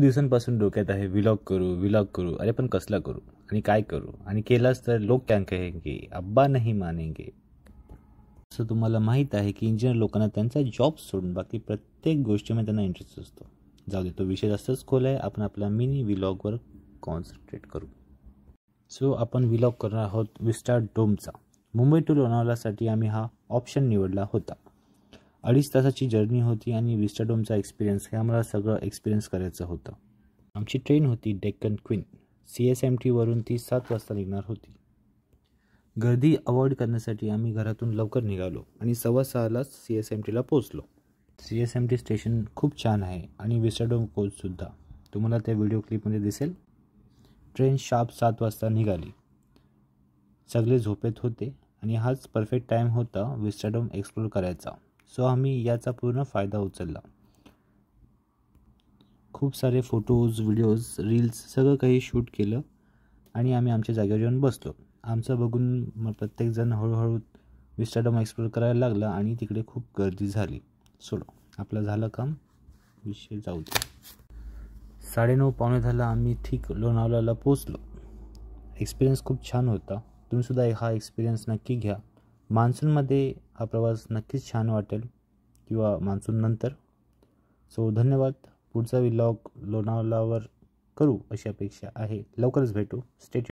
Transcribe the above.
दिवसांपासून डोक्यात आहे विलॉग करू विलॉग करू अरे पण कसला करू आणि काय करू आणि केलाच तर लोक काय कहेंगे अब्बा नाही मानेंगे असं तुम्हाला माहीत आहे की इंजिनियर लोकांना त्यांचा जॉब सोडून बाकी प्रत्येक गोष्टीमध्ये त्यांना इंटरेस्ट असतो जाऊ दे तो विषय जास्तच खोल आहे आपण आपल्या मिनी विलॉगवर कॉन्सन्ट्रेट करू सो आपण विलॉग करणार आहोत विस्टार डोमचा मुंबई टू लोणावळ्यासाठी आम्ही हा ऑप्शन निवडला होता अडीच तासाची जर्नी होती आणि विस्टाडोमचा एक्सपिरियन्स हे आम्हाला सगळं एक्सपिरियन्स करायचं होतं आमची ट्रेन होती Deccan Queen C S M टीवरून ती सात वाजता निघणार होती गर्दी अवॉइड करण्यासाठी आम्ही घरातून लवकर निघालो आणि सव्वा सहालाच सी एस एम टीला पोचलो C S M T station खूप छान आहे आणि विस्टाडोम कोचसुद्धा तुम्हाला त्या व्हिडिओ क्लिपमध्ये दिसेल ट्रेन शार्प सात वाजता निघाली सगळे झोपेत होते आणि हाच परफेक्ट टाईम होता विस्टाडोम एक्सप्लोर करायचा सो आम्ही याचा पूर्ण फायदा उचलला खूप सारे फोटोज व्हिडिओज रील्स सगळं काही शूट केलं आणि आम्ही आमच्या जागेवर येऊन बसलो आमचं बघून मग प्रत्येकजण हळूहळू विस्टाडम एक्सप्लोर करायला लागला आणि तिकडे खूप गर्दी झाली सोडो आपलं झालं काम विषय जाऊ दे साडेनऊ पावणे झाला आम्ही ठीक लोणावळ्याला पोचलो एक्सपिरियन्स खूप छान होता तुम्हीसुद्धा हा एक्सपिरियन्स नक्की घ्या मान्सूनमध्ये हा प्रवास नक्कीच छान वाटेल किंवा मान्सूननंतर सो धन्यवाद पुढचा विलॉग लोणावलावर करू अशी अपेक्षा आहे लवकरच भेटू स्टेट